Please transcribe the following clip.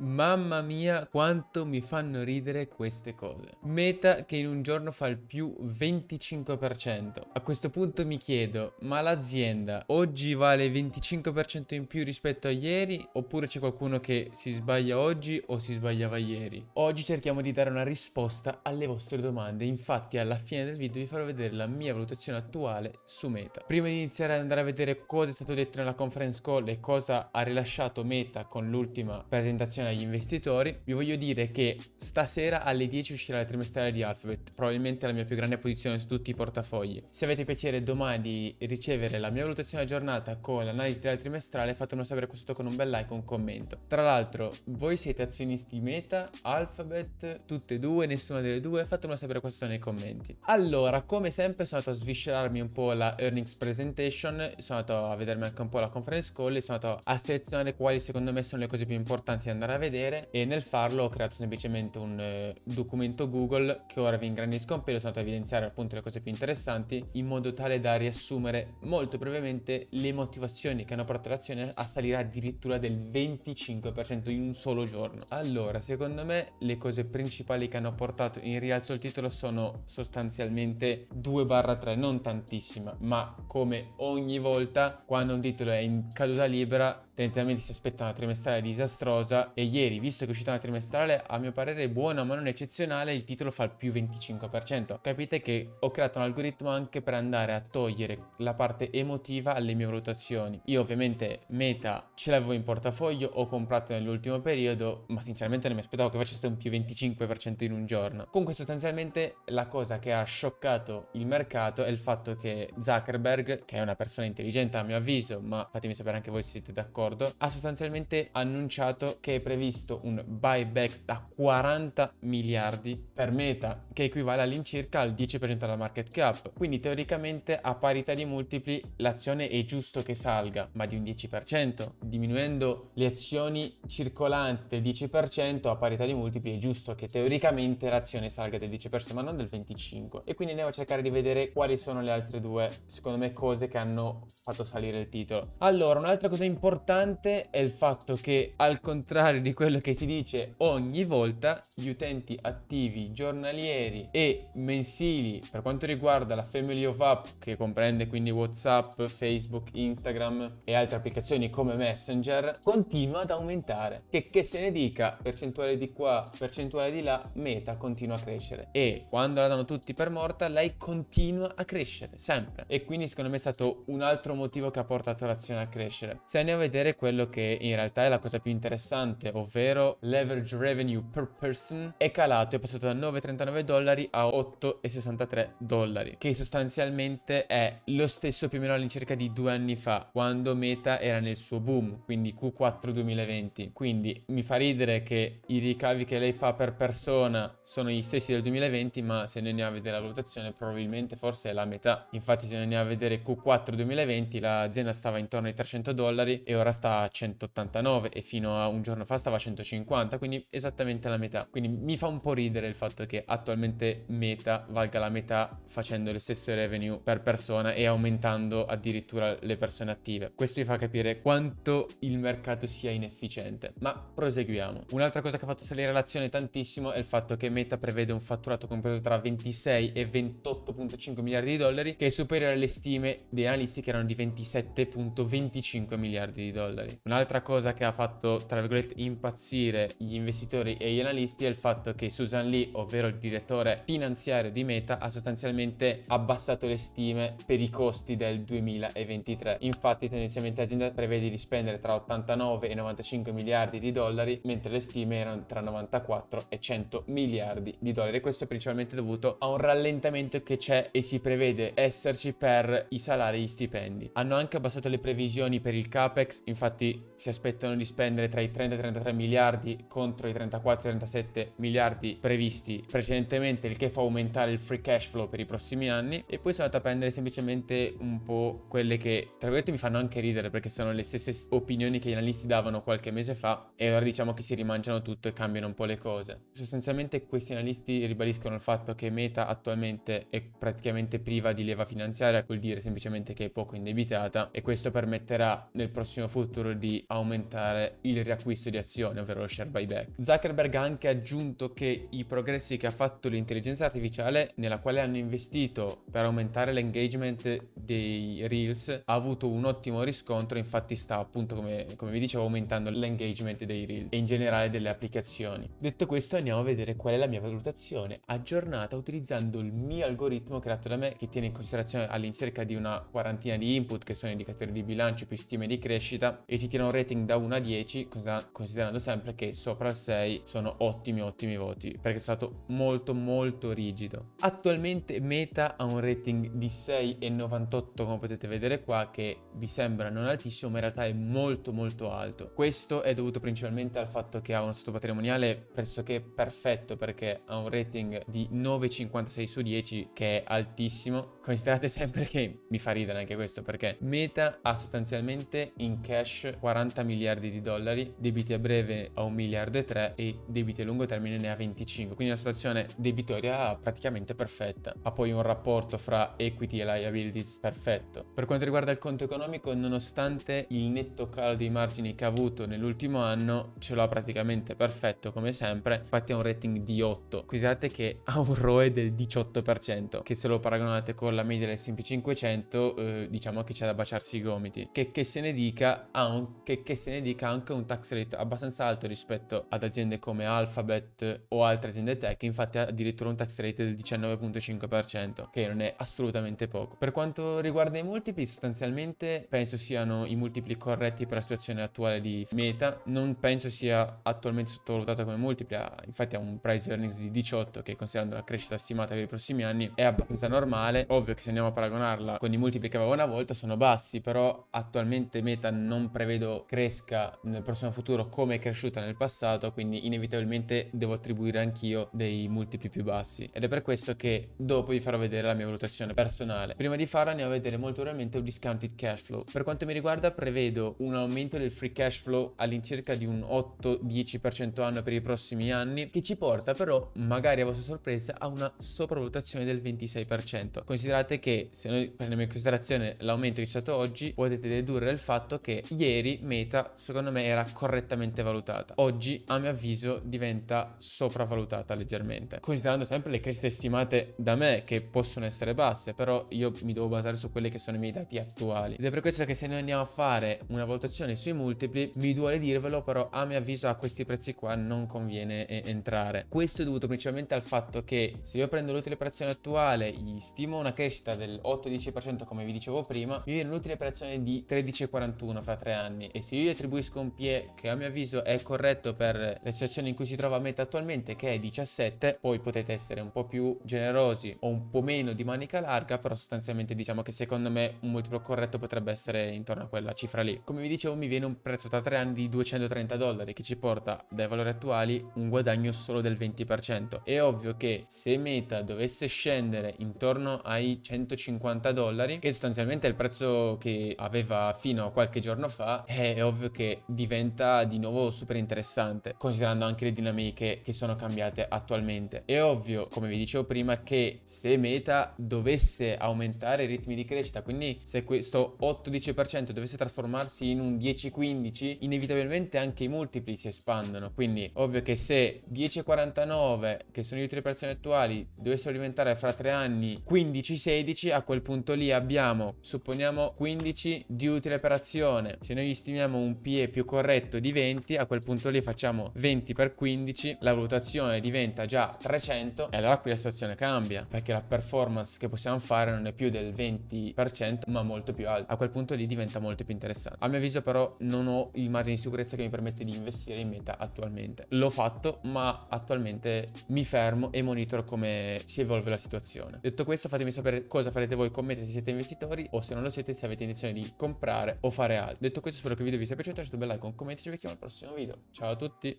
Mamma mia quanto mi fanno ridere queste cose. Meta che in un giorno fa il più 25%. A questo punto mi chiedo, ma l'azienda oggi vale 25% in più rispetto a ieri? Oppure c'è qualcuno che si sbaglia oggi o si sbagliava ieri? Oggi cerchiamo di dare una risposta alle vostre domande. Infatti alla fine del video vi farò vedere la mia valutazione attuale su Meta. Prima di iniziare ad andare a vedere cosa è stato detto nella conference call e cosa ha rilasciato Meta con l'ultima presentazione attenzione agli investitori, vi voglio dire che stasera alle 10 uscirà la trimestrale di Alphabet, probabilmente la mia più grande posizione su tutti i portafogli. Se avete piacere domani di ricevere la mia valutazione aggiornata con l'analisi della trimestrale, fatemelo sapere qui sotto con un bel like e un commento. Tra l'altro, voi siete azionisti Meta, Alphabet, tutte e due, nessuna delle due, fatemelo sapere questo nei commenti. Allora, come sempre sono andato a sviscerarmi un po' la earnings presentation, sono andato a vedermi anche un po' la conference call e sono andato a selezionare quali secondo me sono le cose più importanti da andare a a vedere e nel farlo ho creato semplicemente un eh, documento Google che ora vi ingrandisco un po' sono andato a evidenziare appunto le cose più interessanti in modo tale da riassumere molto brevemente le motivazioni che hanno portato l'azione a salire addirittura del 25% in un solo giorno. Allora, secondo me le cose principali che hanno portato in rialzo il titolo sono sostanzialmente 2-3, non tantissima, ma come ogni volta quando un titolo è in caduta libera tendenzialmente si aspetta una trimestrale disastrosa e ieri, visto che è uscita una trimestrale, a mio parere è buona ma non eccezionale, il titolo fa il più 25%. Capite che ho creato un algoritmo anche per andare a togliere la parte emotiva alle mie valutazioni. Io ovviamente Meta ce l'avevo in portafoglio, ho comprato nell'ultimo periodo, ma sinceramente non mi aspettavo che facesse un più 25% in un giorno. Comunque sostanzialmente la cosa che ha scioccato il mercato è il fatto che Zuckerberg, che è una persona intelligente a mio avviso, ma fatemi sapere anche voi se siete d'accordo, ha sostanzialmente annunciato che è previsto previsto un buyback da 40 miliardi per Meta, che equivale all'incirca al 10% della market cap. Quindi teoricamente a parità di multipli l'azione è giusto che salga, ma di un 10%, diminuendo le azioni circolanti del 10% a parità di multipli è giusto che teoricamente l'azione salga del 10%, ma non del 25%. E quindi andiamo a cercare di vedere quali sono le altre due, secondo me, cose che hanno fatto salire il titolo. Allora, un'altra cosa importante è il fatto che al contrario contrario di quello che si dice ogni volta, gli utenti attivi giornalieri e mensili per quanto riguarda la Family of App, che comprende quindi WhatsApp, Facebook, Instagram e altre applicazioni come Messenger, continua ad aumentare. Che, che se ne dica, percentuale di qua, percentuale di là, Meta continua a crescere. E quando la danno tutti per morta, lei continua a crescere, sempre. E quindi secondo me è stato un altro motivo che ha portato l'azione a crescere. Se andiamo a vedere quello che in realtà è la cosa più interessante precedente, ovvero l'average revenue per person, è calato, è passato da 9,39 dollari a 8,63 dollari, che sostanzialmente è lo stesso più o meno all'incirca di due anni fa, quando Meta era nel suo boom, quindi Q4 2020. Quindi mi fa ridere che i ricavi che lei fa per persona sono gli stessi del 2020, ma se noi andiamo a vedere la valutazione probabilmente forse è la metà. Infatti se noi andiamo a vedere Q4 2020 l'azienda stava intorno ai 300 dollari e ora sta a 189 e fino a un giorno fa stava a 150, quindi esattamente la metà. Quindi mi fa un po' ridere il fatto che attualmente Meta valga la metà facendo le stesse revenue per persona e aumentando addirittura le persone attive. Questo vi fa capire quanto il mercato sia inefficiente. Ma proseguiamo. Un'altra cosa che ha fatto salire l'azione tantissimo è il fatto che Meta prevede un fatturato compreso tra 26 e 28.5 miliardi di dollari, che è superiore alle stime dei analisti che erano di 27.25 miliardi di dollari. Un'altra cosa che ha fatto, tra virgolette, in impazzire gli investitori e gli analisti è il fatto che Susan Lee, ovvero il direttore finanziario di Meta, ha sostanzialmente abbassato le stime per i costi del 2023. Infatti tendenzialmente l'azienda prevede di spendere tra 89 e 95 miliardi di dollari, mentre le stime erano tra 94 e 100 miliardi di dollari. Questo è principalmente dovuto a un rallentamento che c'è e si prevede esserci per i salari e gli stipendi. Hanno anche abbassato le previsioni per il CAPEX, infatti si aspettano di spendere tra i 30 e i 30 33 miliardi contro i 34-37 miliardi previsti precedentemente, il che fa aumentare il free cash flow per i prossimi anni. E poi sono andato a prendere semplicemente un po' quelle che, tra virgolette, mi fanno anche ridere perché sono le stesse opinioni che gli analisti davano qualche mese fa e ora diciamo che si rimangiano tutto e cambiano un po' le cose. Sostanzialmente questi analisti ribadiscono il fatto che Meta attualmente è praticamente priva di leva finanziaria, vuol dire semplicemente che è poco indebitata e questo permetterà nel prossimo futuro di aumentare il riacquisto di azioni acquisizione, ovvero lo share buyback. Zuckerberg ha anche aggiunto che i progressi che ha fatto l'intelligenza artificiale, nella quale hanno investito per aumentare l'engagement dei Reels, ha avuto un ottimo riscontro, infatti sta appunto, come, come vi dicevo, aumentando l'engagement dei Reels e in generale delle applicazioni. Detto questo andiamo a vedere qual è la mia valutazione aggiornata utilizzando il mio algoritmo creato da me che tiene in considerazione all'incirca di una quarantina di input che sono indicatori di bilancio più stime di crescita e si tiene un rating da 1 a 10 considerando considerando sempre che sopra il 6 sono ottimi ottimi voti, perché è stato molto molto rigido. Attualmente Meta ha un rating di 6,98 come potete vedere qua, che vi sembra non altissimo, ma in realtà è molto molto alto. Questo è dovuto principalmente al fatto che ha uno stato patrimoniale pressoché perfetto, perché ha un rating di 9,56 su 10, che è altissimo. Considerate sempre che mi fa ridere anche questo, perché Meta ha sostanzialmente in cash 40 miliardi di dollari, debiti a breve breve a 1 miliardo e 3 e debiti a lungo termine ne ha 25, quindi una situazione debitoria praticamente perfetta. Ha poi un rapporto fra equity e liabilities perfetto. Per quanto riguarda il conto economico, nonostante il netto calo dei margini che ha avuto nell'ultimo anno, ce l'ha praticamente perfetto come sempre, infatti ha un rating di 8. Considerate che ha un ROE del 18%, che se lo paragonate con la media dell'S&P 500, eh, diciamo che c'è da baciarsi i gomiti. Che che se ne dica, ha un, che, che se ne dica anche un tax rate abbastanza abbastanza alto rispetto ad aziende come Alphabet o altre aziende tech, infatti ha addirittura un tax rate del 19.5%, che non è assolutamente poco. Per quanto riguarda i multipli, sostanzialmente penso siano i multipli corretti per la situazione attuale di Meta, non penso sia attualmente sottovalutata come multipli, infatti ha un price earnings di 18 che considerando la crescita stimata per i prossimi anni è abbastanza normale, ovvio che se andiamo a paragonarla con i multipli che aveva una volta sono bassi, però attualmente Meta non prevedo cresca nel prossimo futuro come è cresciuta nel passato, quindi inevitabilmente devo attribuire anch'io dei multipli più bassi. Ed è per questo che dopo vi farò vedere la mia valutazione personale. Prima di farla andiamo a vedere molto brevemente un discounted cash flow. Per quanto mi riguarda prevedo un aumento del free cash flow all'incirca di un 8-10% anno per i prossimi anni, che ci porta però, magari a vostra sorpresa, a una sopravvalutazione del 26%. Considerate che se noi prendiamo in considerazione l'aumento che c'è stato oggi, potete dedurre il fatto che ieri Meta, secondo me, era correttamente estremamente valutata. Oggi, a mio avviso, diventa sopravvalutata leggermente, considerando sempre le crescite stimate da me, che possono essere basse, però io mi devo basare su quelli che sono i miei dati attuali. Ed è per questo che se noi andiamo a fare una valutazione sui multipli, mi duole dirvelo, però a mio avviso a questi prezzi qua non conviene entrare. Questo è dovuto principalmente al fatto che se io prendo l'utile per azione attuale, gli stimo una crescita del 8-10% come vi dicevo prima, mi viene un'utile per azione di 13,41 fra tre anni e se io gli attribuisco un PE che a mio avviso avviso è corretto per le situazioni in cui si trova Meta attualmente che è 17, poi potete essere un po' più generosi o un po' meno di manica larga, però sostanzialmente diciamo che secondo me un multiplo corretto potrebbe essere intorno a quella cifra lì. Come vi dicevo mi viene un prezzo da 3 anni di 230 dollari che ci porta dai valori attuali un guadagno solo del 20%. È ovvio che se Meta dovesse scendere intorno ai 150 dollari, che sostanzialmente è il prezzo che aveva fino a qualche giorno fa, è ovvio che diventa di nuovo nuovo super interessante, considerando anche le dinamiche che sono cambiate attualmente. È ovvio, come vi dicevo prima, che se Meta dovesse aumentare i ritmi di crescita, quindi se questo 8-10% dovesse trasformarsi in un 10-15, inevitabilmente anche i multipli si espandono. Quindi ovvio che se 10-49 che sono gli utili per attuali, dovessero diventare fra tre anni 15-16, a quel punto lì abbiamo, supponiamo, 15 di utile per azione. Se noi gli stimiamo un PE più corretto di 20, 20, a quel punto lì facciamo 20 per 15, la valutazione diventa già 300 e allora qui la situazione cambia perché la performance che possiamo fare non è più del 20% ma molto più alta. A quel punto lì diventa molto più interessante. A mio avviso però non ho il margine di sicurezza che mi permette di investire in meta attualmente. L'ho fatto ma attualmente mi fermo e monitoro come si evolve la situazione. Detto questo fatemi sapere cosa farete voi con meta se siete investitori o se non lo siete se avete intenzione di comprare o fare altro. Detto questo spero che il video vi sia piaciuto, lasciate un bel like, un commento ci vediamo al prossimo prossimo video. Ciao a tutti!